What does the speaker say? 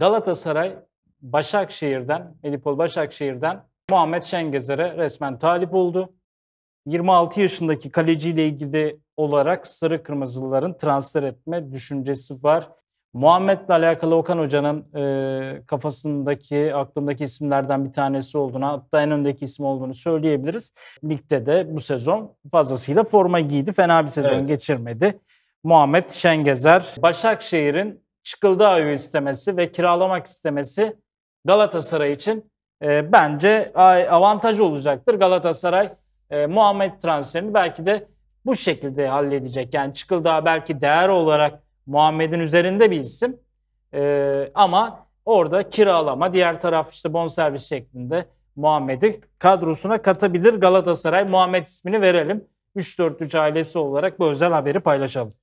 Galatasaray Başakşehir'den, Medipol Başakşehir'den Muhammed Şengezer'e resmen talip oldu. 26 yaşındaki kaleciyle ilgili olarak sarı kırmızılıların transfer etme düşüncesi var. Muhammed'le alakalı Okan Hoca'nın e, kafasındaki, aklındaki isimlerden bir tanesi olduğunu, hatta en öndeki isim olduğunu söyleyebiliriz. Ligde de bu sezon fazlasıyla forma giydi. Fena bir sezon evet. geçirmedi. Muhammed Şengezer, Başakşehir'in Çıkıldıay'ı istemesi ve kiralamak istemesi Galatasaray için e, bence avantaj olacaktır. Galatasaray e, Muhammed transferini belki de bu şekilde halledecek. Yani Çıkıldağ belki değer olarak Muhammed'in üzerinde bir isim e, ama orada kiralama diğer taraf işte bonservis şeklinde Muhammed'i kadrosuna katabilir. Galatasaray Muhammed ismini verelim. 3-4-3 ailesi olarak bu özel haberi paylaşalım.